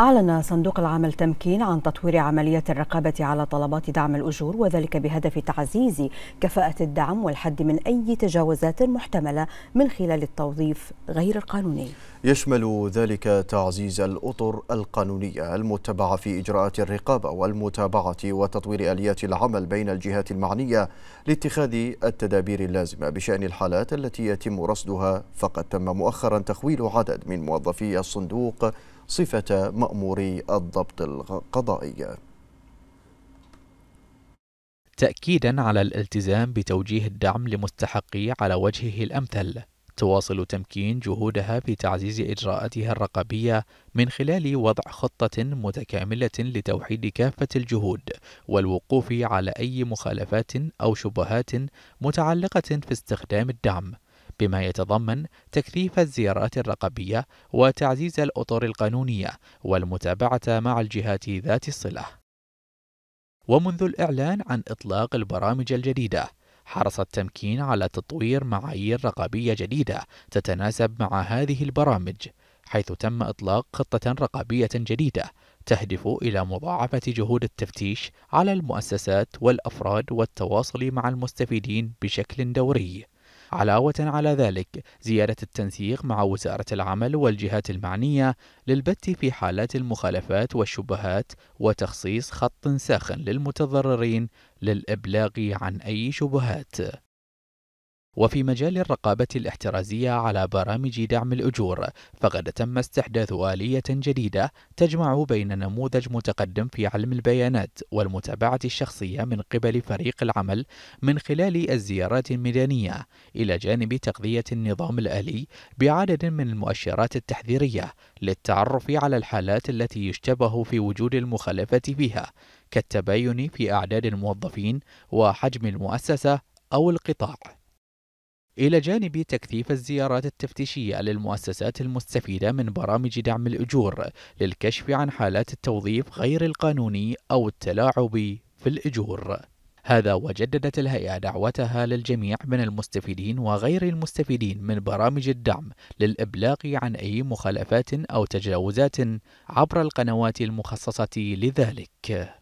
أعلن صندوق العمل تمكين عن تطوير عملية الرقابة على طلبات دعم الأجور وذلك بهدف تعزيز كفاءة الدعم والحد من أي تجاوزات محتملة من خلال التوظيف غير القانوني. يشمل ذلك تعزيز الأطر القانونية المتبعة في إجراءات الرقابة والمتابعة وتطوير آليات العمل بين الجهات المعنية لاتخاذ التدابير اللازمة بشأن الحالات التي يتم رصدها فقد تم مؤخرا تخويل عدد من موظفي الصندوق صفة مأموري الضبط القضائي تأكيدا على الالتزام بتوجيه الدعم لمستحقي على وجهه الأمثل تواصل تمكين جهودها في تعزيز إجراءاتها الرقابية من خلال وضع خطة متكاملة لتوحيد كافة الجهود والوقوف على أي مخالفات أو شبهات متعلقة في استخدام الدعم بما يتضمن تكثيف الزيارات الرقبية وتعزيز الأطر القانونية والمتابعة مع الجهات ذات الصلة. ومنذ الإعلان عن إطلاق البرامج الجديدة، حرص التمكين على تطوير معايير رقابية جديدة تتناسب مع هذه البرامج، حيث تم إطلاق خطة رقابية جديدة تهدف إلى مضاعفة جهود التفتيش على المؤسسات والأفراد والتواصل مع المستفيدين بشكل دوري. علاوة على ذلك زيادة التنسيق مع وزارة العمل والجهات المعنية للبت في حالات المخالفات والشبهات وتخصيص خط ساخن للمتضررين للإبلاغ عن أي شبهات وفي مجال الرقابة الاحترازية على برامج دعم الأجور فقد تم استحداث آلية جديدة تجمع بين نموذج متقدم في علم البيانات والمتابعة الشخصية من قبل فريق العمل من خلال الزيارات الميدانية إلى جانب تغذية النظام الآلي بعدد من المؤشرات التحذيرية للتعرف على الحالات التي يشتبه في وجود المخالفة فيها كالتباين في أعداد الموظفين وحجم المؤسسة أو القطاع إلى جانب تكثيف الزيارات التفتيشية للمؤسسات المستفيدة من برامج دعم الأجور للكشف عن حالات التوظيف غير القانوني أو التلاعب في الأجور هذا وجددت الهيئة دعوتها للجميع من المستفيدين وغير المستفيدين من برامج الدعم للإبلاغ عن أي مخالفات أو تجاوزات عبر القنوات المخصصة لذلك